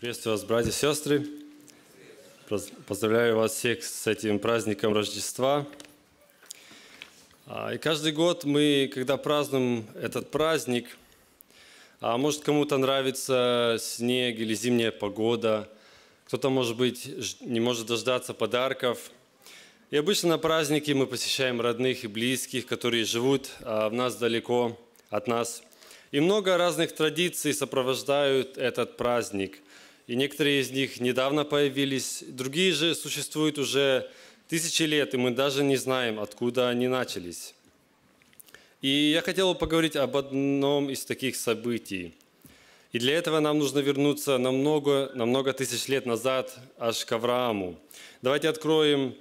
Приветствую вас, братья и сестры. Поздравляю вас всех с этим праздником Рождества. А, и каждый год мы, когда празднуем этот праздник, а может кому-то нравится снег или зимняя погода, кто-то, может быть, не может дождаться подарков. И обычно на праздники мы посещаем родных и близких, которые живут а, в нас далеко от нас – и много разных традиций сопровождают этот праздник и некоторые из них недавно появились, другие же существуют уже тысячи лет, и мы даже не знаем, откуда они начались. И я хотел бы поговорить об одном из таких событий. И для этого нам нужно вернуться на много, на много тысяч лет назад, аж к Аврааму. Давайте откроем,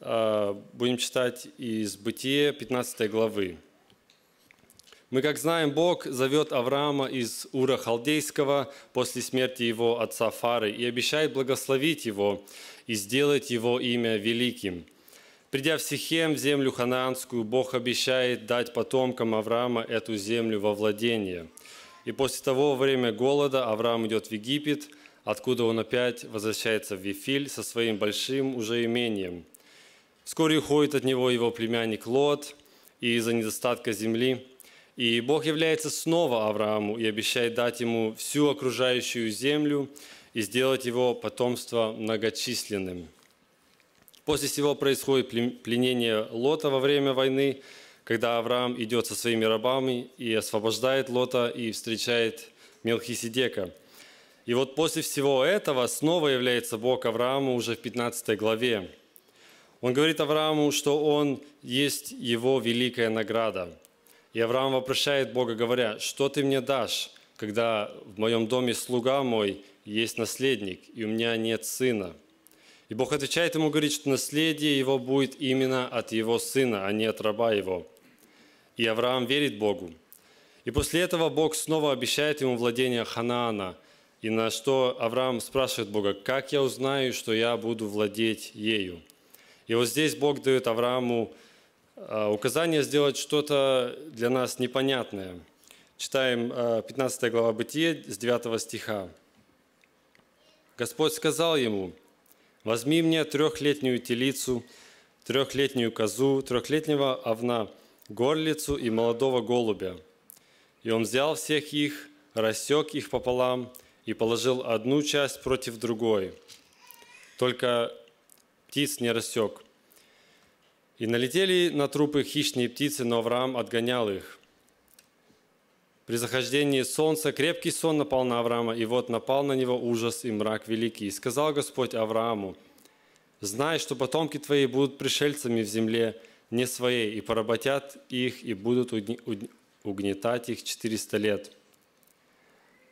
а, будем читать из Бытия 15 главы. Мы, как знаем, Бог зовет Авраама из Ура Халдейского после смерти его отца Фары и обещает благословить его и сделать его имя великим. Придя в Сихем, в землю ханаанскую, Бог обещает дать потомкам Авраама эту землю во владение. И после того, во время голода, Авраам идет в Египет, откуда он опять возвращается в Вифиль со своим большим уже имением. Вскоре уходит от него его племянник Лот, и из-за недостатка земли – и Бог является снова Аврааму и обещает дать ему всю окружающую землю и сделать его потомство многочисленным. После всего происходит пленение Лота во время войны, когда Авраам идет со своими рабами и освобождает Лота и встречает Мелхиседека. И вот после всего этого снова является Бог Аврааму уже в 15 главе. Он говорит Аврааму, что он есть его великая награда – и Авраам вопрошает Бога, говоря, что ты мне дашь, когда в моем доме слуга мой есть наследник, и у меня нет сына? И Бог отвечает ему, говорит, что наследие его будет именно от его сына, а не от раба его. И Авраам верит Богу. И после этого Бог снова обещает ему владение Ханаана. И на что Авраам спрашивает Бога, как я узнаю, что я буду владеть ею? И вот здесь Бог дает Аврааму а, указание сделать что-то для нас непонятное. Читаем 15 а, глава Бытия с 9 стиха. Господь сказал ему, «Возьми мне трехлетнюю телицу, трехлетнюю козу, трехлетнего овна, горлицу и молодого голубя». И он взял всех их, рассек их пополам и положил одну часть против другой. Только птиц не рассек – и налетели на трупы хищные птицы, но Авраам отгонял их. При захождении солнца крепкий сон напал на Авраама, и вот напал на него ужас и мрак великий. И сказал Господь Аврааму, «Знай, что потомки твои будут пришельцами в земле не своей, и поработят их, и будут угнетать их четыреста лет.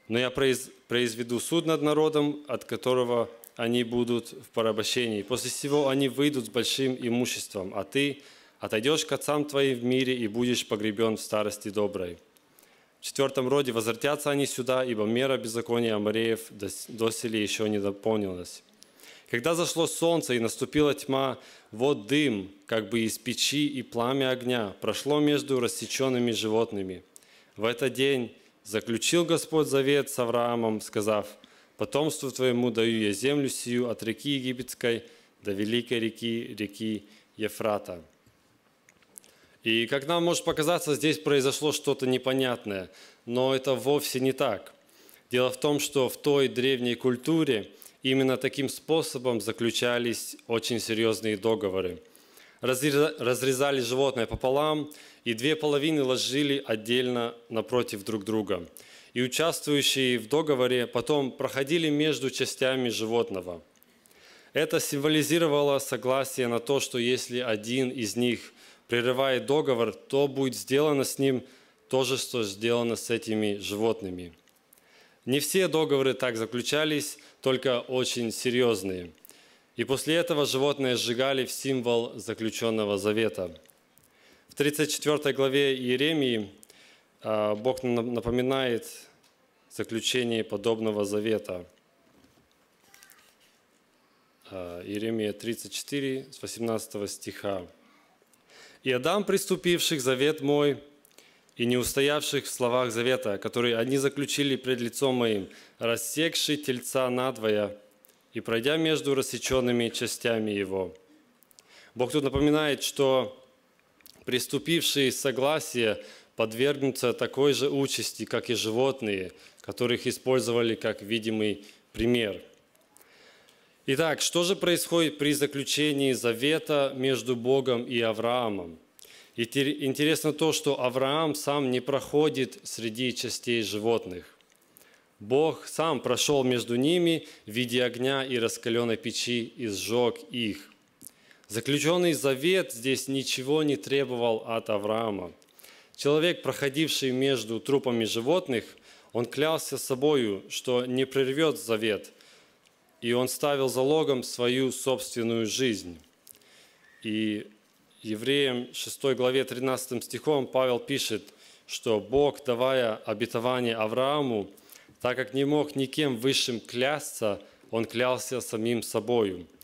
Но я произведу суд над народом, от которого они будут в порабощении. После всего они выйдут с большим имуществом, а ты отойдешь к отцам твоим в мире и будешь погребен в старости доброй. В четвертом роде возвратятся они сюда, ибо мера беззакония Амареев сели еще не дополнилась. Когда зашло солнце и наступила тьма, вот дым, как бы из печи и пламя огня, прошло между рассеченными животными. В этот день заключил Господь завет с Авраамом, сказав – Потомству твоему даю я землю сию от реки египетской до великой реки, реки Ефрата». И как нам может показаться, здесь произошло что-то непонятное, но это вовсе не так. Дело в том, что в той древней культуре именно таким способом заключались очень серьезные договоры. Разрезали животное пополам, и две половины ложили отдельно напротив друг друга – и участвующие в договоре потом проходили между частями животного. Это символизировало согласие на то, что если один из них прерывает договор, то будет сделано с ним то же, что сделано с этими животными. Не все договоры так заключались, только очень серьезные. И после этого животные сжигали в символ заключенного завета. В 34 главе Иеремии а, Бог напоминает заключение подобного завета. А, Иеремия 34, с 18 стиха. «И Адам, приступивших завет мой, и не устоявших в словах завета, которые они заключили пред лицом моим, рассекший тельца надвое, и пройдя между рассеченными частями его». Бог тут напоминает, что приступившие согласие – подвергнутся такой же участи, как и животные, которых использовали как видимый пример. Итак, что же происходит при заключении завета между Богом и Авраамом? Интересно то, что Авраам сам не проходит среди частей животных. Бог сам прошел между ними в виде огня и раскаленной печи и сжег их. Заключенный завет здесь ничего не требовал от Авраама. Человек, проходивший между трупами животных, он клялся собою, что не прервет завет, и он ставил залогом свою собственную жизнь. И Евреям 6 главе 13 стихом Павел пишет, что Бог, давая обетование Аврааму, так как не мог никем высшим клясться, он клялся самим собою –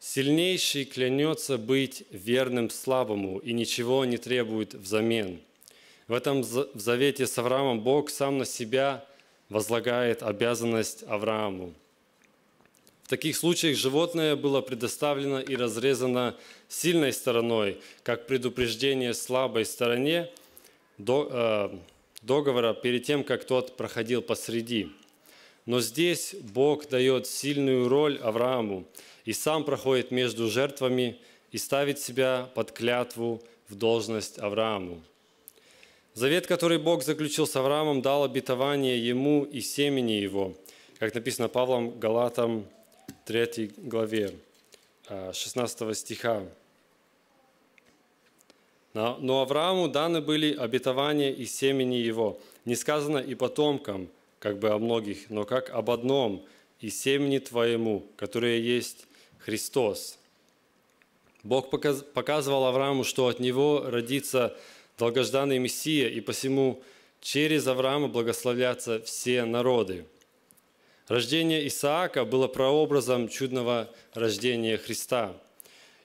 Сильнейший клянется быть верным слабому и ничего не требует взамен. В этом в завете с Авраамом Бог сам на себя возлагает обязанность Аврааму. В таких случаях животное было предоставлено и разрезано сильной стороной, как предупреждение слабой стороне э, договора перед тем, как тот проходил посреди. Но здесь Бог дает сильную роль Аврааму, и сам проходит между жертвами и ставит себя под клятву в должность Аврааму. Завет, который Бог заключил с Авраамом, дал обетование ему и семени его, как написано Павлом Галатам 3 главе 16 а, стиха. Но Аврааму даны были обетования и семени его. Не сказано и потомкам, как бы о многих, но как об одном, и семени твоему, которое есть Христос. Бог показывал Аврааму, что от него родится долгожданный Мессия, и посему через Авраама благословлятся все народы. Рождение Исаака было прообразом чудного рождения Христа.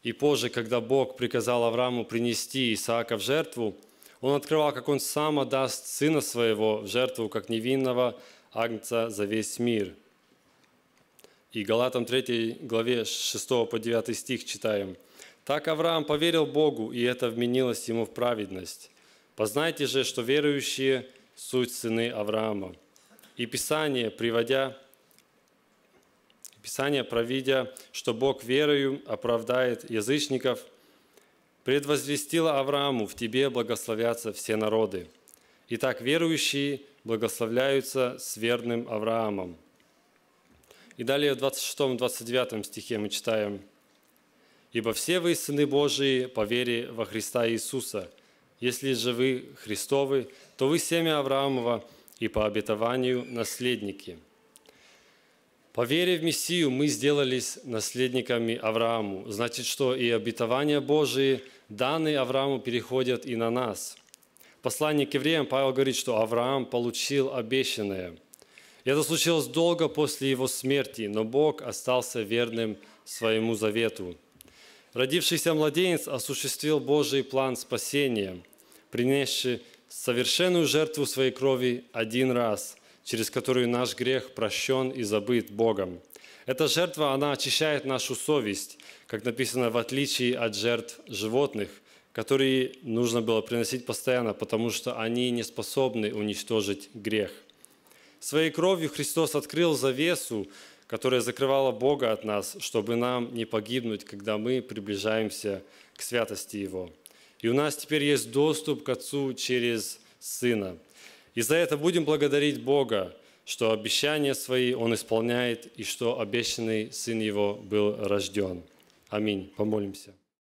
И позже, когда Бог приказал Аврааму принести Исаака в жертву, он открывал, как он сам отдаст сына своего в жертву, как невинного агнца за весь мир – и Галатам 3 главе 6 по 9 стих читаем. «Так Авраам поверил Богу, и это вменилось ему в праведность. Познайте же, что верующие – суть сыны Авраама». И Писание, приводя, Писание, провидя, что Бог верою оправдает язычников, предвозвестило Аврааму, в тебе благословятся все народы. Итак, верующие благословляются с верным Авраамом. И далее в 26-29 стихе мы читаем, «Ибо все вы сыны Божии по вере во Христа Иисуса. Если же вы Христовы, то вы семя Авраамова и по обетованию наследники». По вере в Мессию мы сделались наследниками Аврааму. Значит, что и обетования Божии, данные Аврааму, переходят и на нас. Послание к евреям Павел говорит, что Авраам получил обещанное – это случилось долго после его смерти, но Бог остался верным своему завету. Родившийся младенец осуществил Божий план спасения, принесший совершенную жертву своей крови один раз, через которую наш грех прощен и забыт Богом. Эта жертва, она очищает нашу совесть, как написано, в отличие от жертв животных, которые нужно было приносить постоянно, потому что они не способны уничтожить грех. Своей кровью Христос открыл завесу, которая закрывала Бога от нас, чтобы нам не погибнуть, когда мы приближаемся к святости Его. И у нас теперь есть доступ к Отцу через Сына. И за это будем благодарить Бога, что обещания свои Он исполняет и что обещанный Сын Его был рожден. Аминь. Помолимся.